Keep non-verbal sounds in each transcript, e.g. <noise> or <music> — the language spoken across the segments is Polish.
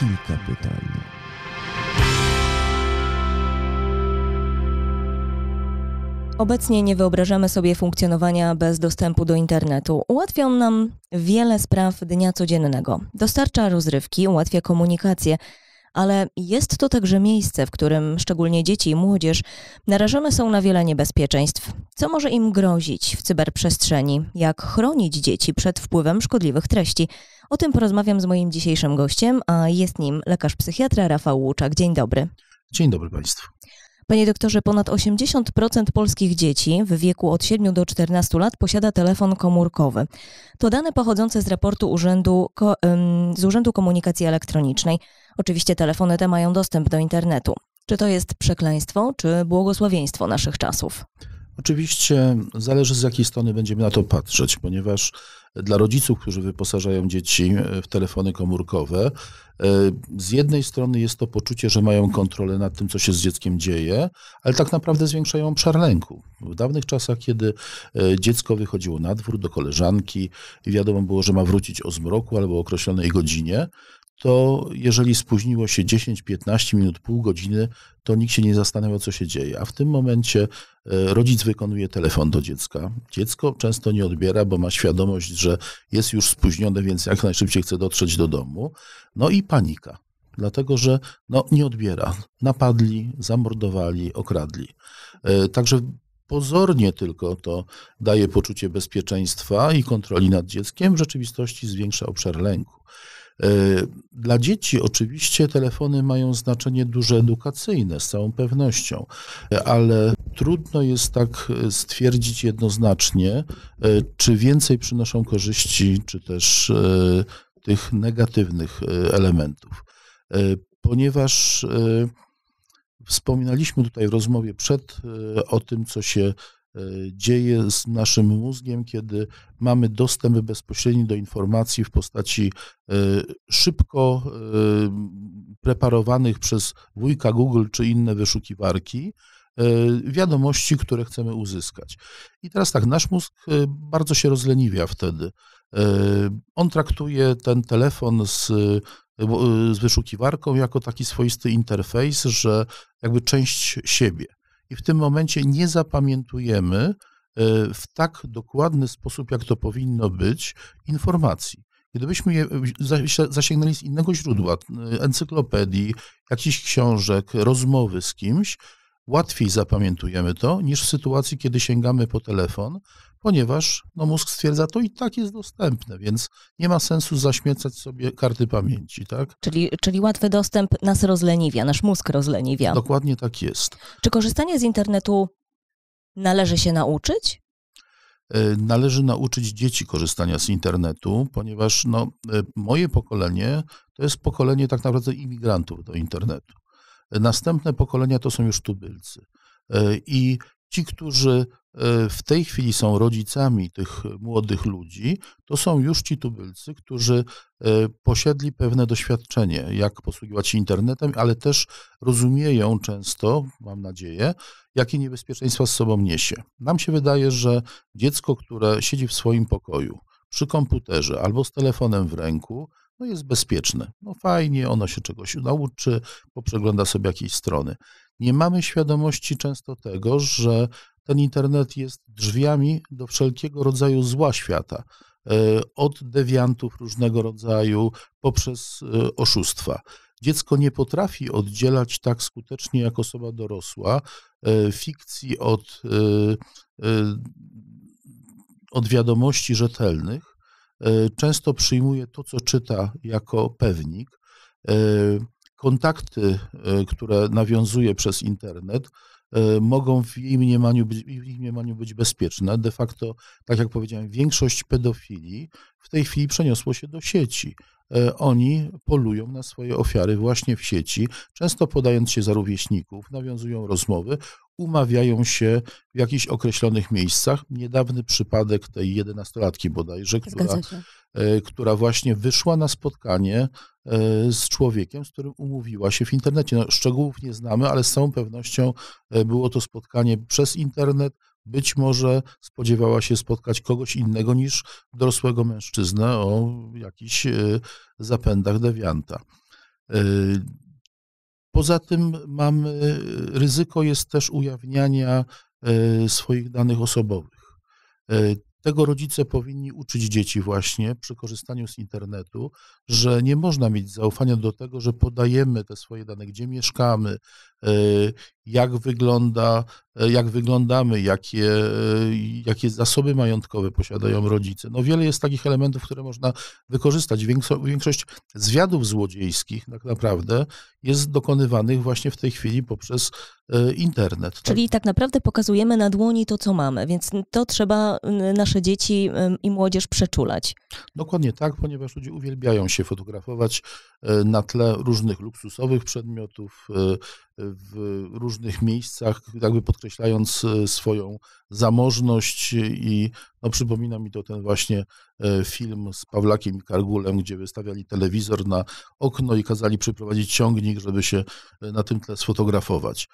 kilka pytań. Obecnie nie wyobrażamy sobie funkcjonowania bez dostępu do internetu. Ułatwia on nam wiele spraw dnia codziennego. Dostarcza rozrywki, ułatwia komunikację, ale jest to także miejsce, w którym szczególnie dzieci i młodzież narażone są na wiele niebezpieczeństw. Co może im grozić w cyberprzestrzeni? Jak chronić dzieci przed wpływem szkodliwych treści? O tym porozmawiam z moim dzisiejszym gościem, a jest nim lekarz psychiatra Rafał Łuczak. Dzień dobry. Dzień dobry Państwu. Panie doktorze, ponad 80% polskich dzieci w wieku od 7 do 14 lat posiada telefon komórkowy. To dane pochodzące z raportu Urzędu, z Urzędu Komunikacji Elektronicznej. Oczywiście telefony te mają dostęp do internetu. Czy to jest przekleństwo, czy błogosławieństwo naszych czasów? Oczywiście zależy z jakiej strony będziemy na to patrzeć, ponieważ dla rodziców, którzy wyposażają dzieci e, w telefony komórkowe. E, z jednej strony jest to poczucie, że mają kontrolę nad tym, co się z dzieckiem dzieje, ale tak naprawdę zwiększają obszar lęku. W dawnych czasach, kiedy e, dziecko wychodziło na dwór do koleżanki i wiadomo było, że ma wrócić o zmroku albo o określonej godzinie, to jeżeli spóźniło się 10-15 minut, pół godziny, to nikt się nie zastanawiał, co się dzieje. A w tym momencie e, rodzic wykonuje telefon do dziecka. Dziecko często nie odbiera, bo ma świadomość, że jest już spóźnione, więc jak najszybciej chce dotrzeć do domu. No i panika, dlatego że no, nie odbiera. Napadli, zamordowali, okradli. E, także pozornie tylko to daje poczucie bezpieczeństwa i kontroli nad dzieckiem, w rzeczywistości zwiększa obszar lęku. E, dla dzieci oczywiście telefony mają znaczenie duże edukacyjne, z całą pewnością, ale trudno jest tak stwierdzić jednoznacznie, e, czy więcej przynoszą korzyści, czy też e, tych negatywnych elementów. Ponieważ wspominaliśmy tutaj w rozmowie przed o tym, co się E, dzieje z naszym mózgiem, kiedy mamy dostęp bezpośredni do informacji w postaci e, szybko e, preparowanych przez wujka Google czy inne wyszukiwarki wiadomości, które chcemy uzyskać. I teraz tak, nasz mózg bardzo się rozleniwia wtedy. On traktuje ten telefon z, z wyszukiwarką jako taki swoisty interfejs, że jakby część siebie i w tym momencie nie zapamiętujemy e, w tak dokładny sposób, jak to powinno być, informacji. Gdybyśmy je zasięgnęli z innego źródła, encyklopedii, jakichś książek, rozmowy z kimś, łatwiej zapamiętujemy to niż w sytuacji, kiedy sięgamy po telefon, ponieważ no, mózg stwierdza, to i tak jest dostępne, więc nie ma sensu zaśmiecać sobie karty pamięci. Tak? Czyli, czyli łatwy dostęp nas rozleniwia, nasz mózg rozleniwia. Dokładnie tak jest. Czy korzystanie z internetu należy się nauczyć? E, należy nauczyć dzieci korzystania z internetu, ponieważ no, e, moje pokolenie to jest pokolenie tak naprawdę imigrantów do internetu. E, następne pokolenia to są już tubylcy. I ci, którzy e, w tej chwili są rodzicami tych młodych ludzi, to są już ci tubylcy, którzy e, posiedli pewne doświadczenie, jak posługiwać się internetem, ale też rozumieją często, mam nadzieję, jakie niebezpieczeństwa z sobą niesie. Nam się wydaje, że dziecko, które siedzi w swoim pokoju, przy komputerze albo z telefonem w ręku, no jest bezpieczne. No fajnie, ono się czegoś nauczy, poprzegląda sobie jakieś strony nie mamy świadomości często tego, że ten internet jest drzwiami do wszelkiego rodzaju zła świata. E, od dewiantów różnego rodzaju poprzez e, oszustwa. Dziecko nie potrafi oddzielać tak skutecznie jak osoba dorosła e, fikcji od, od wiadomości rzetelnych. Często przyjmuje to, co czyta, jako pewnik kontakty, e, które nawiązuje przez internet, e, mogą w jej mniemaniu być, w ich mniemaniu być bezpieczne. De facto, tak jak powiedziałem, większość pedofilii w tej chwili przeniosło się do sieci. E, oni polują na swoje ofiary właśnie w sieci, często podając się za rówieśników, nawiązują rozmowy, umawiają się w jakichś określonych miejscach. Niedawny przypadek tej jedenastolatki bodajże, która E, która właśnie wyszła na spotkanie e, z człowiekiem, z którym umówiła się w internecie. No, szczegółów nie znamy, ale z całą pewnością e, było to spotkanie przez internet. Być może spodziewała się spotkać kogoś innego niż dorosłego mężczyznę o jakichś zapędach dewianta. Poza tym mamy, ryzyko jest też ujawniania swoich danych osobowych. Tego rodzice powinni uczyć dzieci właśnie przy korzystaniu z internetu, że nie można mieć zaufania do tego, że podajemy te swoje dane, gdzie mieszkamy, y, jak wygląda E, jak wyglądamy, jakie, e, jakie zasoby majątkowe posiadają rodzice. No wiele jest takich elementów, które można wykorzystać. Większość zwiadów złodziejskich tak naprawdę jest dokonywanych właśnie w tej chwili poprzez e, internet. Tak? Czyli tak naprawdę pokazujemy na dłoni to, co mamy, więc to trzeba nasze dzieci i młodzież przeczulać. Dokładnie tak, ponieważ ludzie uwielbiają się fotografować na tle różnych luksusowych przedmiotów, w różnych miejscach, jakby podkreślając e, swoją zamożność i no, przypomina mi to ten właśnie e, film z Pawlakiem i Kargulem, gdzie wystawiali telewizor na okno i kazali przeprowadzić ciągnik, żeby się e, na tym tle sfotografować.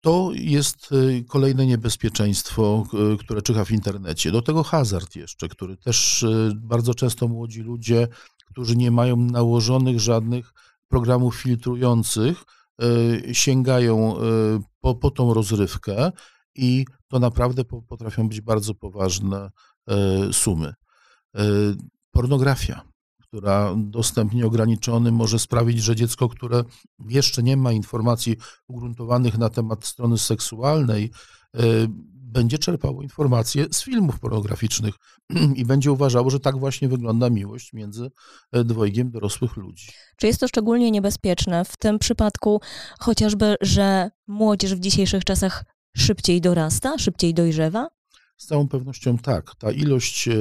To jest kolejne niebezpieczeństwo, które czyha w internecie. Do tego hazard jeszcze, który też bardzo często młodzi ludzie, którzy nie mają nałożonych żadnych programów filtrujących, Y, sięgają y, po, po tą rozrywkę i to naprawdę potrafią być bardzo poważne y, sumy. Pornografia, która dostęp nieograniczony może sprawić, że dziecko, które jeszcze nie ma informacji ugruntowanych na temat strony seksualnej, będzie czerpało informacje z filmów pornograficznych <clears throat> i będzie uważało, że tak właśnie wygląda miłość między e, dwojgiem dorosłych ludzi. Czy jest to szczególnie niebezpieczne w tym przypadku chociażby, że młodzież w dzisiejszych czasach szybciej dorasta, szybciej dojrzewa? Z całą pewnością tak. Ta ilość e,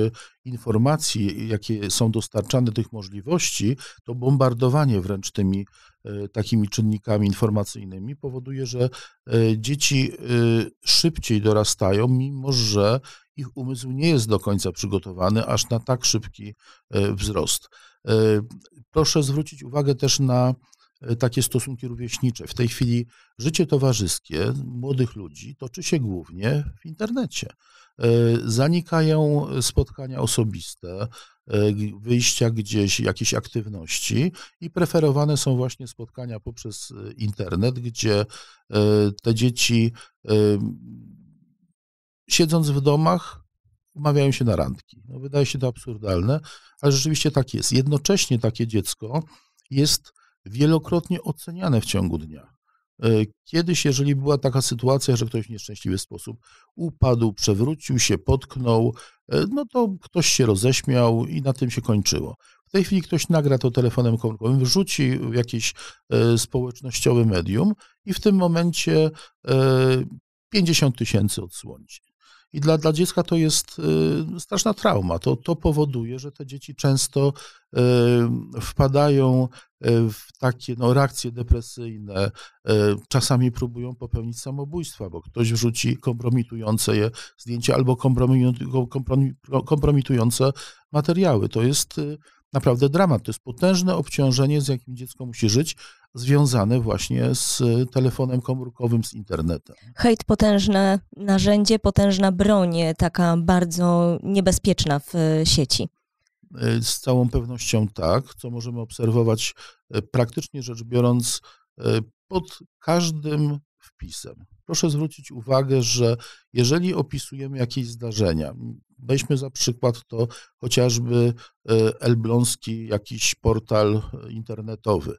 informacji, jakie są dostarczane, tych możliwości, to bombardowanie wręcz tymi Y, takimi czynnikami informacyjnymi powoduje, że y, dzieci y, szybciej dorastają, mimo że ich umysł nie jest do końca przygotowany aż na tak szybki wzrost. Proszę zwrócić uwagę też na takie stosunki rówieśnicze. W tej chwili życie towarzyskie młodych ludzi toczy się głównie w internecie. Y, zanikają spotkania osobiste, y, wyjścia gdzieś, jakieś aktywności i preferowane są właśnie spotkania poprzez y, internet, gdzie te dzieci siedząc w domach umawiają się na randki. No, wydaje się to absurdalne, ale rzeczywiście tak jest. Jednocześnie takie dziecko jest wielokrotnie oceniane w ciągu dnia. Kiedyś, jeżeli była taka sytuacja, że ktoś w nieszczęśliwy sposób upadł, przewrócił się, potknął, e, no to ktoś się roześmiał i na tym się kończyło. W tej chwili ktoś nagra to telefonem komórkowym, wrzuci w jakieś e, społecznościowe medium i w tym momencie 50 e, tysięcy odsłonić. I dla, dla dziecka to jest y, straszna trauma. To, to powoduje, że te dzieci często y, wpadają y, w takie no, reakcje depresyjne. Y, czasami próbują popełnić samobójstwa, bo ktoś wrzuci kompromitujące je zdjęcie albo kompromitujące materiały. To jest y, naprawdę dramat. To jest potężne obciążenie, z jakim dziecko musi żyć, związane właśnie z y, telefonem komórkowym, z internetem. Hejt potężne narzędzie, potężna broń, y, taka bardzo niebezpieczna w y, sieci. Z całą pewnością tak, co możemy obserwować praktycznie rzecz biorąc pod każdym wpisem. Proszę zwrócić uwagę, że jeżeli opisujemy jakieś zdarzenia, weźmy za przykład to chociażby e, elbląski jakiś portal e, internetowy.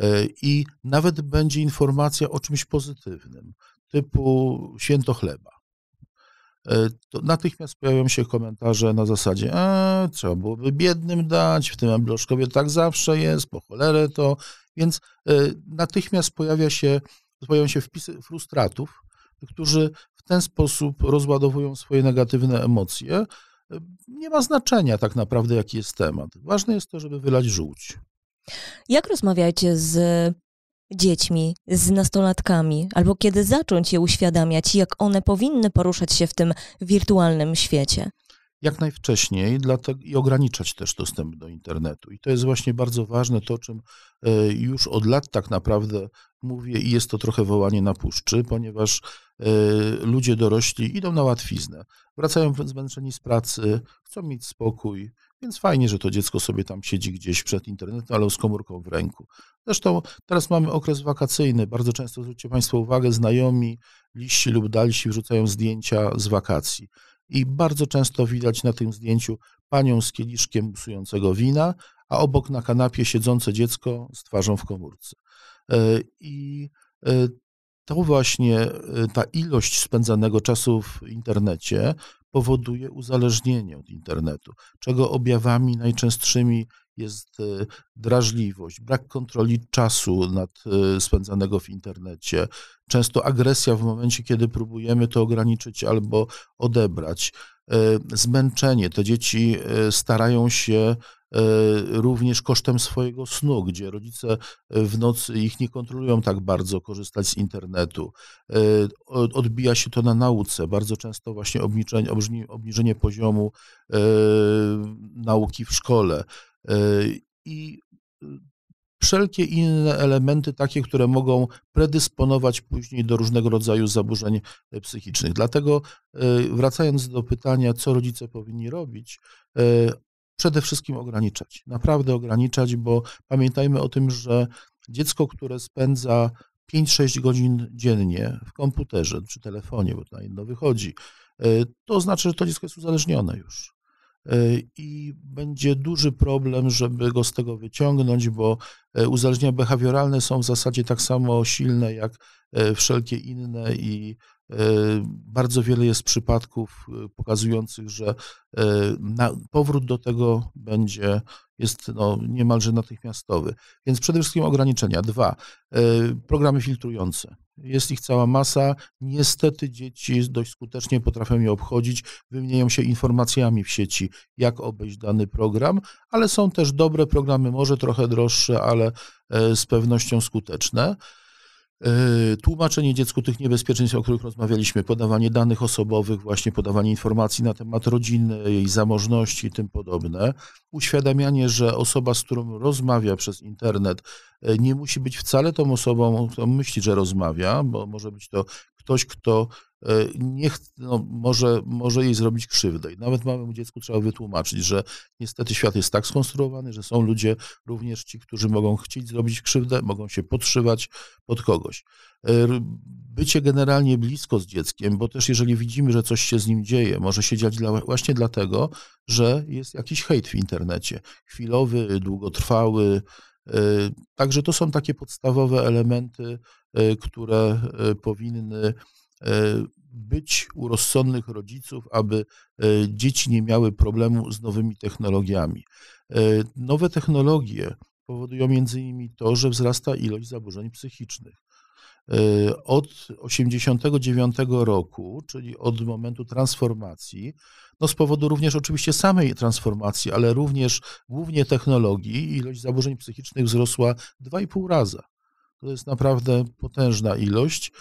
E, I nawet będzie informacja o czymś pozytywnym, typu święto chleba. To natychmiast pojawią się komentarze na zasadzie, a trzeba byłoby biednym dać, w tym Elblążkowie tak zawsze jest, po cholerę to. Więc natychmiast pojawia się, pojawiają się wpisy frustratów, którzy ten sposób rozładowują swoje negatywne emocje. Nie ma znaczenia tak naprawdę, jaki jest temat. Ważne jest to, żeby wylać żółć. Jak rozmawiacie z dziećmi, z nastolatkami, albo kiedy zacząć je uświadamiać, jak one powinny poruszać się w tym wirtualnym świecie? Jak najwcześniej dlatego, i ograniczać też dostęp do internetu. I to jest właśnie bardzo ważne, to o czym e, już od lat tak naprawdę mówię i jest to trochę wołanie na puszczy, ponieważ Y, ludzie dorośli idą na łatwiznę. Wracają zmęczeni z pracy, chcą mieć spokój, więc fajnie, że to dziecko sobie tam siedzi gdzieś przed internetem, ale z komórką w ręku. Zresztą teraz mamy okres wakacyjny. Bardzo często zwróćcie Państwo uwagę, znajomi, liści lub dalsi wrzucają zdjęcia z wakacji. I bardzo często widać na tym zdjęciu panią z kieliszkiem busującego wina, a obok na kanapie siedzące dziecko z twarzą w komórce. Y, I y, to właśnie e, ta ilość spędzanego czasu w internecie powoduje uzależnienie od internetu, czego objawami najczęstszymi jest e, drażliwość, brak kontroli czasu nad e, spędzanego w internecie, często agresja w momencie, kiedy próbujemy to ograniczyć albo odebrać. E, zmęczenie. Te dzieci e, starają się e, również kosztem swojego snu, gdzie rodzice w nocy ich nie kontrolują tak bardzo, korzystać z internetu. Odbija się to na nauce. Bardzo często właśnie obniżenie, obniżenie poziomu nauki w szkole. I wszelkie inne elementy, takie, które mogą predysponować później do różnego rodzaju zaburzeń e, psychicznych. Dlatego, e, wracając do pytania, co rodzice powinni robić, e, przede wszystkim ograniczać, naprawdę ograniczać, bo pamiętajmy o tym, że dziecko, które spędza 5-6 godzin dziennie w komputerze czy telefonie, bo to na jedno wychodzi, to oznacza, że to dziecko jest uzależnione już. E, i będzie duży problem, żeby go z tego wyciągnąć, bo e, uzależnienia behawioralne są w zasadzie tak samo silne jak e, wszelkie inne i E, bardzo wiele jest przypadków e, pokazujących, że e, powrót do tego będzie jest no, niemalże natychmiastowy. Więc przede wszystkim ograniczenia. Dwa, programy filtrujące. Jest ich cała masa. Niestety dzieci dość skutecznie potrafią je obchodzić, wymieniają się informacjami w sieci, jak obejść dany program, ale są też dobre programy, może trochę droższe, ale z pewnością skuteczne. E, tłumaczenie dziecku tych niebezpieczeństw, o których rozmawialiśmy, podawanie danych osobowych, właśnie podawanie informacji na temat rodziny, jej zamożności i tym podobne. Uświadamianie, że osoba, z którą rozmawia przez internet, e, nie musi być wcale tą osobą, którą myśli, że rozmawia, bo może być to ktoś, kto E, niech, no, może, może jej zrobić krzywdę. I nawet małemu dziecku trzeba wytłumaczyć, że niestety świat jest tak skonstruowany, że są ludzie, również ci, którzy mogą chcieć zrobić krzywdę, mogą się podszywać pod kogoś. E, bycie generalnie blisko z dzieckiem, bo też jeżeli widzimy, że coś się z nim dzieje, może się dziać dla, właśnie dlatego, że jest jakiś hejt w internecie. Chwilowy, długotrwały. E, także to są takie podstawowe elementy, które powinny E, być u rozsądnych rodziców, aby e, dzieci nie miały problemu z nowymi technologiami. E, nowe technologie powodują między innymi to, że wzrasta ilość zaburzeń psychicznych. Od 89 roku, czyli od momentu transformacji, no z powodu również oczywiście samej transformacji, ale również głównie technologii, ilość zaburzeń psychicznych wzrosła 2,5 raza. To jest naprawdę potężna ilość.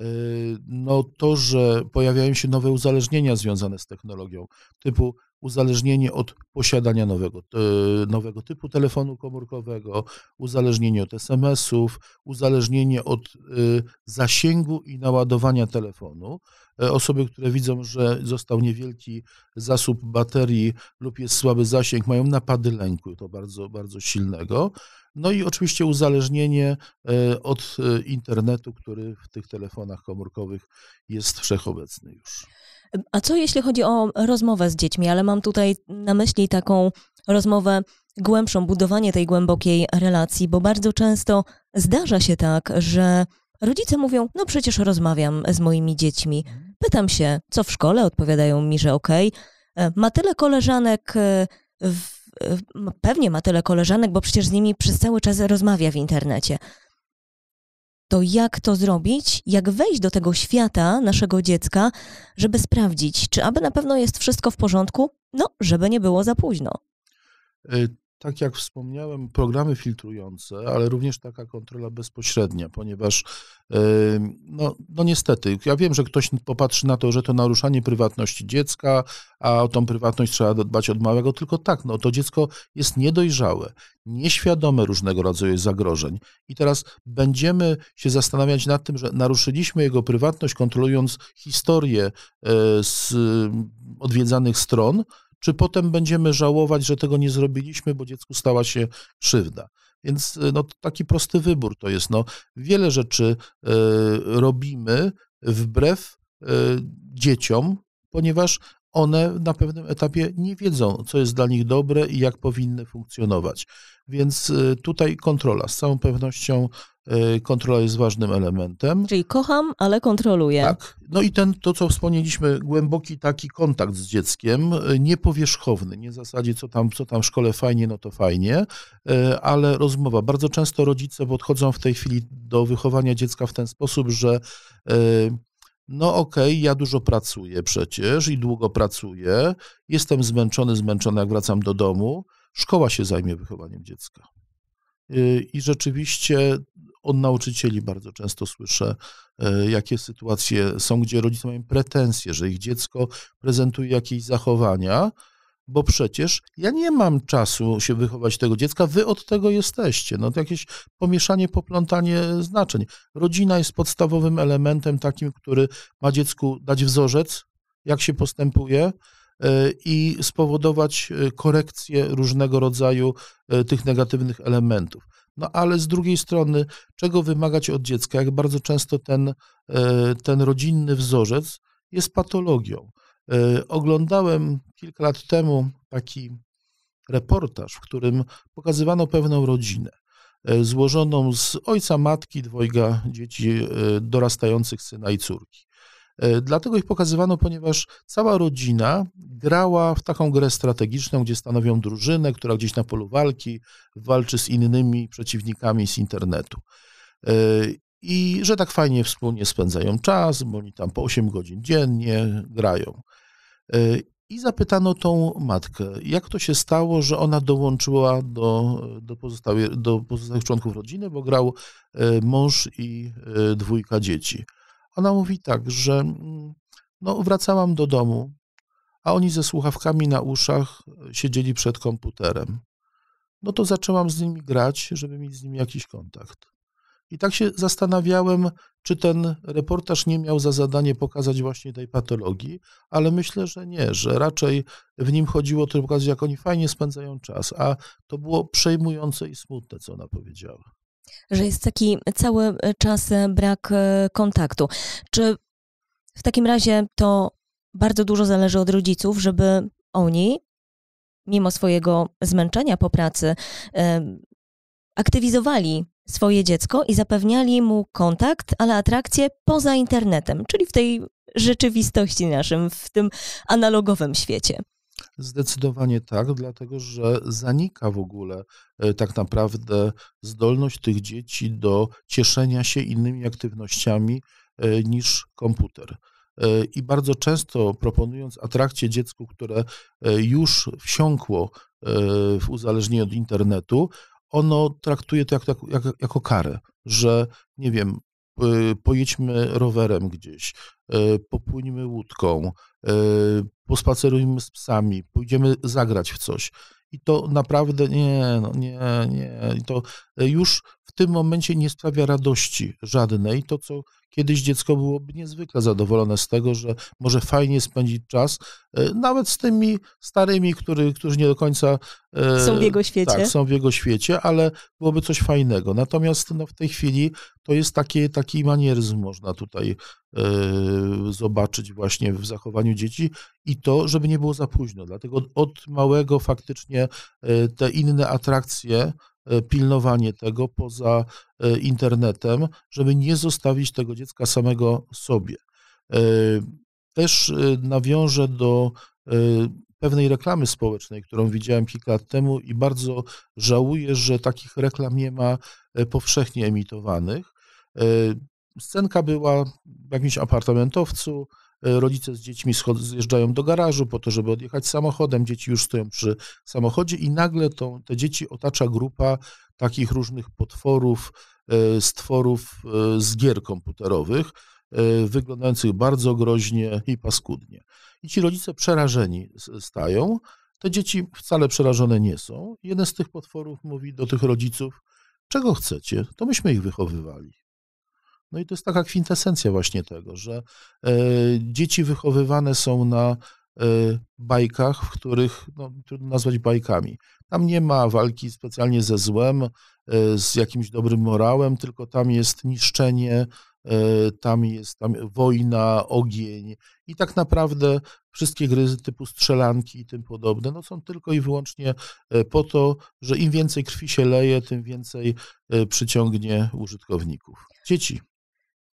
Y, no to, że pojawiają się nowe uzależnienia związane z technologią, typu uzależnienie od posiadania nowego, y, nowego typu telefonu komórkowego, uzależnienie od SMS-ów, uzależnienie od y, zasięgu i naładowania telefonu. E, osoby, które widzą, że został niewielki zasób baterii lub jest słaby zasięg, mają napady lęku, to bardzo, bardzo silnego. No i oczywiście uzależnienie e, od e, internetu, który w tych telefonach komórkowych jest wszechobecny już. A co jeśli chodzi o rozmowę z dziećmi, ale mam tutaj na myśli taką rozmowę głębszą, budowanie tej głębokiej relacji, bo bardzo często zdarza się tak, że Rodzice mówią, no przecież rozmawiam z moimi dziećmi. Pytam się, co w szkole, odpowiadają mi, że okej. Okay. E, ma tyle koleżanek, e, w, e, pewnie ma tyle koleżanek, bo przecież z nimi przez cały czas rozmawia w internecie. To jak to zrobić, jak wejść do tego świata naszego dziecka, żeby sprawdzić, czy aby na pewno jest wszystko w porządku, no, żeby nie było za późno tak jak wspomniałem, programy filtrujące, ale również taka kontrola bezpośrednia, ponieważ e, no, no niestety, ja wiem, że ktoś popatrzy na to, że to naruszanie prywatności dziecka, a o tą prywatność trzeba dbać od małego, tylko tak, no to dziecko jest niedojrzałe, nieświadome różnego rodzaju zagrożeń. I teraz będziemy się zastanawiać nad tym, że naruszyliśmy jego prywatność, kontrolując historię e, z odwiedzanych stron, czy potem będziemy żałować, że tego nie zrobiliśmy, bo dziecku stała się krzywda. Więc y, no, taki prosty wybór to jest. No, wiele rzeczy y, robimy wbrew y, dzieciom, ponieważ one na pewnym etapie nie wiedzą, co jest dla nich dobre i jak powinny funkcjonować. Więc y, tutaj kontrola, z całą pewnością y, kontrola jest ważnym elementem. Czyli kocham, ale kontroluję. Tak. No i ten, to co wspomnieliśmy, głęboki taki kontakt z dzieckiem, y, niepowierzchowny, nie w zasadzie co tam, co tam w szkole fajnie, no to fajnie, ale rozmowa. Bardzo często rodzice podchodzą w tej chwili do wychowania dziecka w ten sposób, że no okej, okay, ja dużo pracuję przecież i długo pracuję, jestem zmęczony, zmęczony, jak wracam do domu, szkoła się zajmie wychowaniem dziecka. Y, I rzeczywiście od nauczycieli bardzo często słyszę, e, jakie sytuacje są, gdzie rodzice mają pretensje, że ich dziecko prezentuje jakieś zachowania, bo przecież ja nie mam czasu się wychować tego dziecka, wy od tego jesteście. No to jakieś pomieszanie, poplątanie znaczeń. Rodzina jest podstawowym elementem takim, który ma dziecku dać wzorzec, jak się postępuje e, i spowodować e, korekcję różnego rodzaju e, tych negatywnych elementów. No ale z drugiej strony, czego wymagać od dziecka, jak bardzo często ten, ten rodzinny wzorzec jest patologią. E, oglądałem kilka lat temu taki reportaż, w którym pokazywano pewną rodzinę e, złożoną z ojca, matki, dwojga dzieci e, dorastających syna i córki. Dlatego ich pokazywano, ponieważ cała rodzina grała w taką grę strategiczną, gdzie stanowią drużynę, która gdzieś na polu walki walczy z innymi przeciwnikami z internetu i że tak fajnie wspólnie spędzają czas, bo oni tam po 8 godzin dziennie grają. E, I zapytano tą matkę, jak to się stało, że ona dołączyła do, do, pozostałych, do pozostałych członków rodziny, bo grał e, mąż i e, dwójka dzieci. Ona mówi tak, że mm, no, wracałam do domu, a oni ze słuchawkami na uszach siedzieli przed komputerem. No to zaczęłam z nimi grać, żeby mieć z nimi jakiś kontakt. I tak się zastanawiałem, czy ten reportaż nie miał za zadanie pokazać właśnie tej patologii, ale myślę, że nie, że raczej w nim chodziło tylko pokazać, jak oni fajnie spędzają czas, a to było przejmujące i smutne, co ona powiedziała. Że jest taki cały czas e, brak e, kontaktu. Czy w takim razie to bardzo dużo zależy od rodziców, żeby oni, mimo swojego zmęczenia po pracy, aktywizowali swoje dziecko i zapewniali mu kontakt, ale atrakcje poza internetem, czyli w tej rzeczywistości naszym, w tym analogowym świecie. Zdecydowanie tak, dlatego że zanika w ogóle e, tak naprawdę zdolność tych dzieci do cieszenia się innymi aktywnościami e, niż komputer. E, I bardzo często proponując atrakcję dziecku, które już wsiąkło w uzależnienie od internetu, ono traktuje to jak, jak, jak, jako karę, że nie wiem, y, pojedźmy rowerem gdzieś, y, popłyniemy łódką, y, pospacerujmy z psami, pójdziemy zagrać w coś. I to naprawdę nie, no nie, nie. I to już w tym momencie nie sprawia radości żadnej. To, co Kiedyś dziecko byłoby niezwykle zadowolone z tego, że może fajnie spędzić czas, e, nawet z tymi starymi, który, którzy nie do końca e, są w jego świecie. Tak, są w jego świecie, ale byłoby coś fajnego. Natomiast no, w tej chwili to jest taki manieryzm, można tutaj e, zobaczyć właśnie w zachowaniu dzieci i to, żeby nie było za późno. Dlatego od, małego faktycznie te inne atrakcje E, pilnowanie tego poza e, internetem, żeby nie zostawić tego dziecka samego sobie. E, też nawiążę do pewnej reklamy społecznej, którą widziałem kilka lat temu i bardzo żałuję, że takich reklam nie ma powszechnie emitowanych. Scenka była w jakimś apartamentowcu, E, rodzice z dziećmi zjeżdżają do garażu po to, żeby odjechać samochodem, dzieci już stoją przy samochodzie i nagle to, te dzieci otacza grupa takich różnych potworów, e, stworów e, z gier komputerowych, wyglądających bardzo groźnie i paskudnie. I ci rodzice przerażeni stają. Te dzieci wcale przerażone nie są. Jeden z tych potworów mówi do tych rodziców, czego chcecie, to myśmy ich wychowywali. No i to jest taka kwintesencja właśnie tego, że e, dzieci wychowywane są na e, bajkach, w których no, trudno nazwać bajkami. Tam nie ma walki specjalnie ze złem, e, z jakimś dobrym morałem, tylko tam jest niszczenie, tam jest tam wojna, ogień i tak naprawdę wszystkie gry typu strzelanki i tym podobne, no są tylko i wyłącznie po to, że im więcej krwi się leje, tym więcej przyciągnie użytkowników. Dzieci.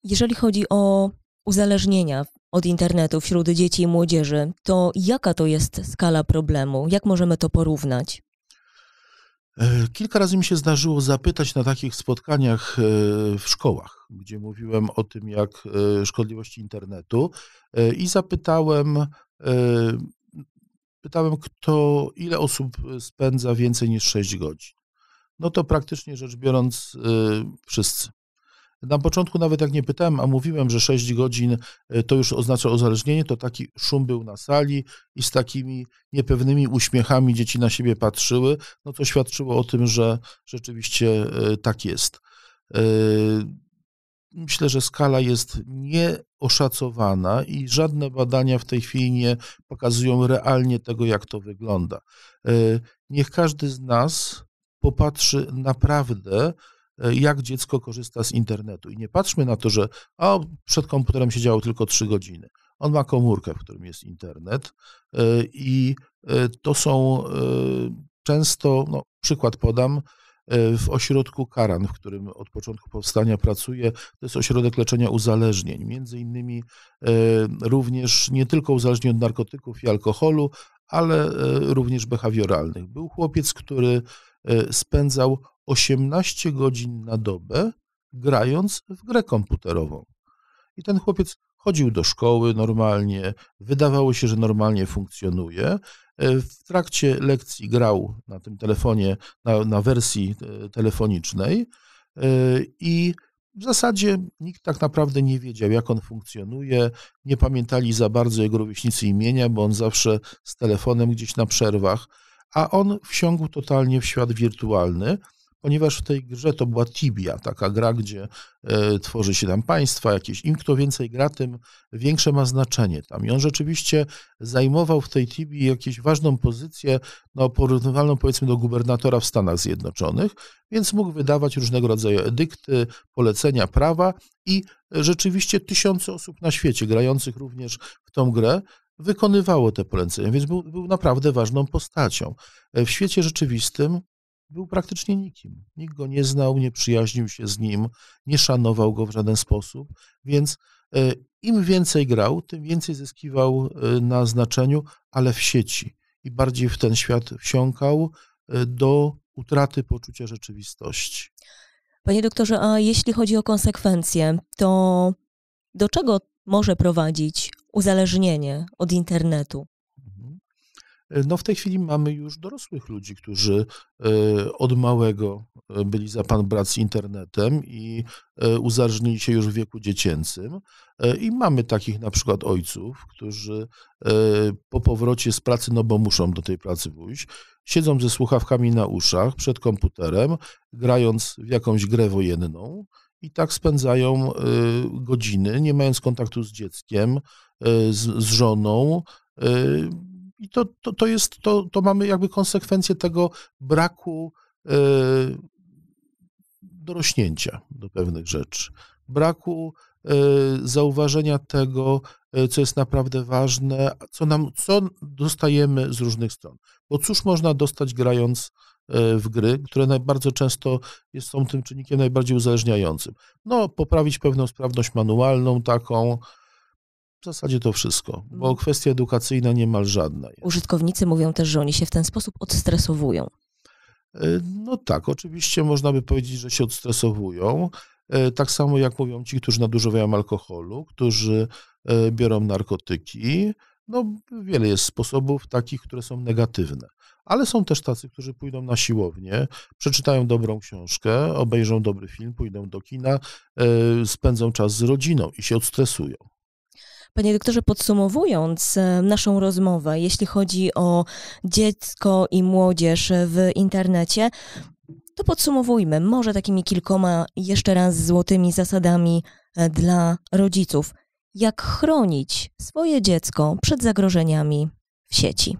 Jeżeli chodzi o uzależnienia od internetu wśród dzieci i młodzieży, to jaka to jest skala problemu? Jak możemy to porównać? E, kilka razy mi się zdarzyło zapytać na takich spotkaniach e, w szkołach, gdzie mówiłem o tym, jak e, szkodliwości internetu, i zapytałem, pytałem, kto, ile osób spędza więcej niż 6 godzin. No to praktycznie rzecz biorąc, wszyscy. Na początku nawet jak nie pytałem, a mówiłem, że 6 godzin y, to już oznacza uzależnienie, to taki szum był na sali i z takimi niepewnymi uśmiechami dzieci na siebie patrzyły, no to świadczyło o tym, że rzeczywiście y, tak jest. Y, myślę, że skala jest nieoszacowana i żadne badania w tej chwili nie pokazują realnie tego, jak to wygląda. Niech każdy z nas popatrzy naprawdę, E, jak dziecko korzysta z internetu. I nie patrzmy na to, że a, przed komputerem siedziało tylko 3 godziny. On ma komórkę, w którym jest internet e, i e, to są często, no, przykład podam, w ośrodku Karan, w którym od początku powstania pracuję. To jest ośrodek leczenia uzależnień, między innymi również nie tylko uzależnień od narkotyków i alkoholu, ale również behawioralnych. Był chłopiec, który E, spędzał 18 godzin na dobę grając w grę komputerową. I ten chłopiec chodził do szkoły normalnie, wydawało się, że normalnie funkcjonuje. E, w trakcie lekcji grał na tym telefonie, na, na wersji e, telefonicznej i w zasadzie nikt tak naprawdę nie wiedział, jak on funkcjonuje. Nie pamiętali za bardzo jego rówieśnicy imienia, bo on zawsze z telefonem gdzieś na przerwach a on wsiągł totalnie w świat wirtualny, ponieważ w tej grze to była Tibia, taka gra, gdzie y, tworzy się tam państwa jakieś. Im kto więcej gra, tym większe ma znaczenie tam. I on rzeczywiście zajmował w tej Tibii jakąś ważną pozycję, no, porównywalną powiedzmy do gubernatora w Stanach Zjednoczonych, więc mógł wydawać różnego rodzaju edykty, polecenia prawa i rzeczywiście tysiące osób na świecie grających również w tą grę wykonywało te polecenia, więc był, był naprawdę ważną postacią. E, w świecie rzeczywistym był praktycznie nikim. Nikt go nie znał, nie przyjaźnił się z nim, nie szanował go w żaden sposób, więc e, im więcej grał, tym więcej zyskiwał e, na znaczeniu, ale w sieci. I bardziej w ten świat wsiąkał do utraty poczucia rzeczywistości. Panie doktorze, a jeśli chodzi o konsekwencje, to do czego może prowadzić uzależnienie od internetu? Mhm. E, no w tej chwili mamy już dorosłych ludzi, którzy e, od małego e, byli za pan brat z internetem i uzależnili się już w wieku dziecięcym. I mamy takich na przykład ojców, którzy po powrocie z pracy, no bo muszą do tej pracy pójść, siedzą ze słuchawkami na uszach przed komputerem, grając w jakąś grę wojenną i tak spędzają godziny, nie mając kontaktu z dzieckiem, E, z, z żoną. E, I to, to, to jest, to, to mamy jakby konsekwencje tego braku e, dorośnięcia do pewnych rzeczy, braku zauważenia tego, co jest naprawdę ważne, co, nam, co dostajemy z różnych stron. Bo cóż można dostać grając w gry, które bardzo często jest, są tym czynnikiem najbardziej uzależniającym. No, poprawić pewną sprawność manualną taką, w zasadzie to wszystko, bo mm. kwestia edukacyjna niemal żadna. Jest. Użytkownicy mówią też, że oni się w ten sposób odstresowują. E, no tak, oczywiście można by powiedzieć, że się odstresowują. E, tak samo jak mówią ci, którzy nadużywają alkoholu, którzy e, biorą narkotyki. No, wiele jest sposobów takich, które są negatywne. Ale są też tacy, którzy pójdą na siłownię, przeczytają dobrą książkę, obejrzą dobry film, pójdą do kina, spędzą czas z rodziną i się odstresują. Panie doktorze, podsumowując e, naszą rozmowę, jeśli chodzi o dziecko i młodzież w internecie, to podsumowujmy może takimi kilkoma jeszcze raz złotymi zasadami e, dla rodziców. Jak chronić swoje dziecko przed zagrożeniami w sieci?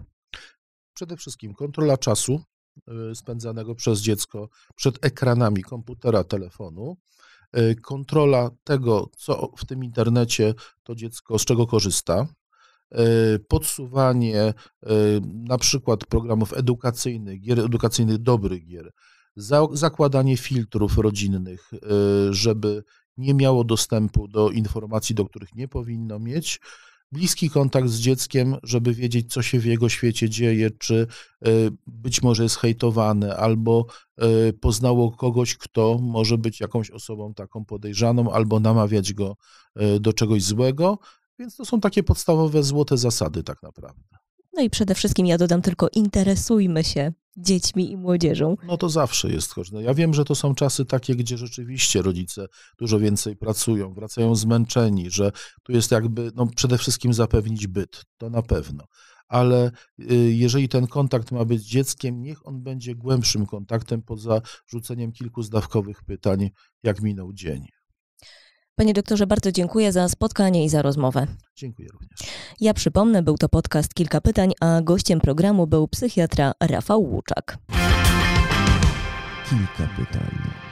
Przede wszystkim kontrola czasu e, spędzanego przez dziecko przed ekranami komputera, telefonu. Y, kontrola tego, co w tym internecie to dziecko, z czego korzysta, y, podsuwanie y, na przykład programów edukacyjnych, gier edukacyjnych, dobrych gier, zakładanie filtrów rodzinnych, żeby nie miało dostępu do informacji, do których nie powinno mieć, bliski kontakt z dzieckiem, żeby wiedzieć, co się w jego świecie dzieje, czy e, być może jest hejtowany, albo e, poznało kogoś, kto może być jakąś osobą taką podejrzaną, albo namawiać go e, do czegoś złego. Więc to są takie podstawowe złote zasady, tak naprawdę. No i przede wszystkim ja dodam tylko interesujmy się dziećmi i młodzieżą. No to zawsze jest kosztne. No ja wiem, że to są czasy takie, gdzie rzeczywiście rodzice dużo więcej pracują, wracają zmęczeni, że tu jest jakby, no przede wszystkim zapewnić byt, to na pewno. Ale y, jeżeli ten kontakt ma być dzieckiem, niech on będzie głębszym kontaktem poza rzuceniem kilku zdawkowych pytań, jak minął dzień. Panie doktorze, bardzo dziękuję za spotkanie i za rozmowę. Dziękuję również. Ja przypomnę, był to podcast Kilka Pytań, a gościem programu był psychiatra Rafał Łuczak. Kilka pytań.